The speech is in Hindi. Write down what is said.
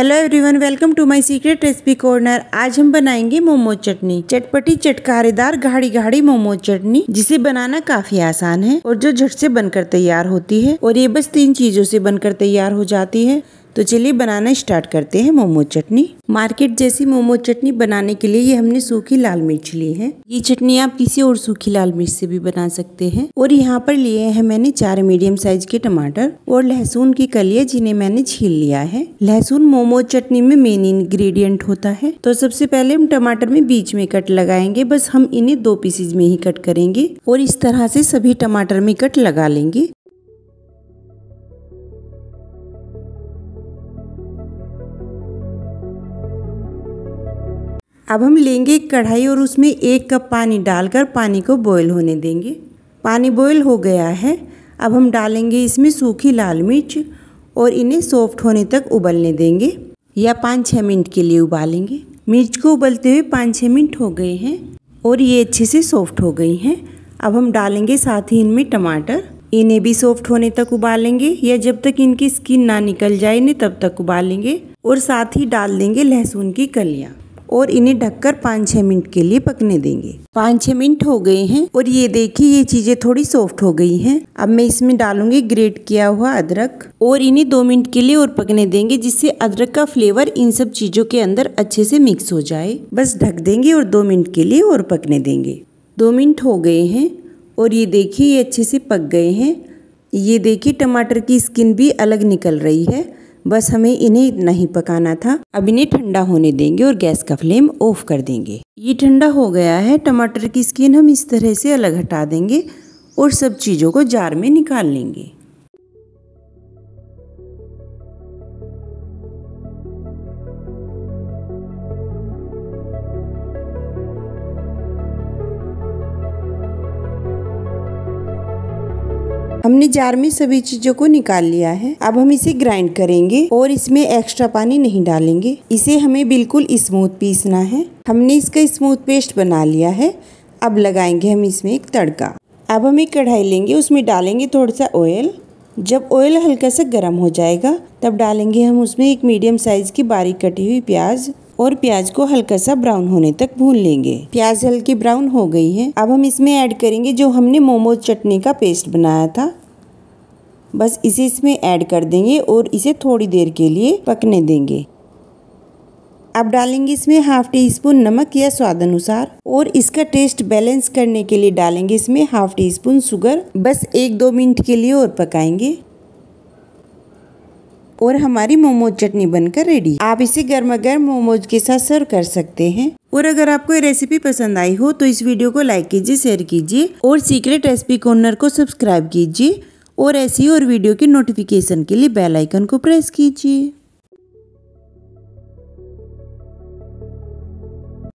hello everyone welcome to my secret recipe corner आज हम बनाएंगे मोमो चटनी चटपटी चटकारेदार गाढ़ी गाढ़ी मोमो चटनी जिसे बनाना काफी आसान है और जो झट से बनकर तैयार होती है और ये बस तीन चीजों से बनकर तैयार हो जाती है तो चलिए बनाना स्टार्ट करते हैं मोमो चटनी मार्केट जैसी मोमो चटनी बनाने के लिए ये हमने सूखी लाल मिर्च ली है ये चटनी आप किसी और सूखी लाल मिर्च से भी बना सकते हैं और यहाँ पर लिए हैं मैंने चार मीडियम साइज के टमाटर और लहसुन की कलिया जिन्हें मैंने छील लिया है लहसुन मोमो चटनी में मेन इंग्रेडिएंट होता है तो सबसे पहले हम टमाटर में बीच में कट लगाएंगे बस हम इन्हें दो पीसेज में ही कट करेंगे और इस तरह से सभी टमाटर में कट लगा लेंगे अब हम लेंगे एक कढ़ाई और उसमें एक कप पानी डालकर पानी को बॉयल होने देंगे पानी बॉयल हो गया है अब हम डालेंगे इसमें सूखी लाल मिर्च और इन्हें सॉफ्ट होने तक उबलने देंगे या पाँच छः मिनट के लिए उबालेंगे मिर्च को उबलते हुए पाँच छः मिनट हो गए हैं और ये अच्छे से सॉफ्ट हो गई हैं अब हम डालेंगे साथ ही इनमें टमाटर इन्हें भी सॉफ्ट होने तक उबालेंगे या जब तक इनकी स्किन ना निकल जाए इन्हें तब तक उबालेंगे और साथ ही डाल देंगे लहसुन की कलियाँ और इन्हें ढककर पाँच छः मिनट के लिए पकने देंगे पाँच छः मिनट हो गए हैं और ये देखिए ये चीज़ें थोड़ी सॉफ्ट हो गई हैं अब मैं इसमें डालूंगी ग्रेट किया हुआ अदरक और इन्हें दो मिनट के लिए और पकने देंगे जिससे अदरक का फ्लेवर इन सब चीज़ों के अंदर अच्छे से मिक्स हो जाए बस ढक देंगे और दो मिनट के लिए और पकने देंगे दो मिनट हो गए हैं और ये देखिए ये अच्छे से पक गए हैं ये देखिए टमाटर की स्किन भी अलग निकल रही है बस हमें इन्हें इतना ही पकाना था अब इन्हें ठंडा होने देंगे और गैस का फ्लेम ऑफ कर देंगे ये ठंडा हो गया है टमाटर की स्किन हम इस तरह से अलग हटा देंगे और सब चीज़ों को जार में निकाल लेंगे हमने जार में सभी चीजों को निकाल लिया है अब हम इसे ग्राइंड करेंगे और इसमें एक्स्ट्रा पानी नहीं डालेंगे इसे हमें बिल्कुल स्मूथ पीसना है हमने इसका स्मूथ पेस्ट बना लिया है अब लगाएंगे हम इसमें एक तड़का अब हम एक कढ़ाई लेंगे उसमें डालेंगे थोड़ा सा ऑयल जब ऑयल हल्का सा गर्म हो जाएगा तब डालेंगे हम उसमें एक मीडियम साइज़ की बारीक कटी हुई प्याज और प्याज को हल्का सा ब्राउन होने तक भून लेंगे प्याज हल्की ब्राउन हो गई है अब हम इसमें ऐड करेंगे जो हमने मोमोज चटनी का पेस्ट बनाया था बस इसे इसमें ऐड कर देंगे और इसे थोड़ी देर के लिए पकने देंगे अब डालेंगे इसमें हाफ टी स्पून नमक या स्वाद अनुसार और इसका टेस्ट बैलेंस करने के लिए डालेंगे इसमें हाफ टी स्पून शुगर बस एक दो मिनट के लिए और पकाएंगे और हमारी मोमोज चटनी बनकर रेडी आप इसे गर्मा गर्म मोमोज के साथ सर्व कर सकते हैं और अगर आपको ये रेसिपी पसंद आई हो तो इस वीडियो को लाइक कीजिए शेयर कीजिए और सीक्रेट रेसिपी कॉर्नर को सब्सक्राइब कीजिए और ऐसी और वीडियो के नोटिफिकेशन के लिए बेल आइकन को प्रेस कीजिए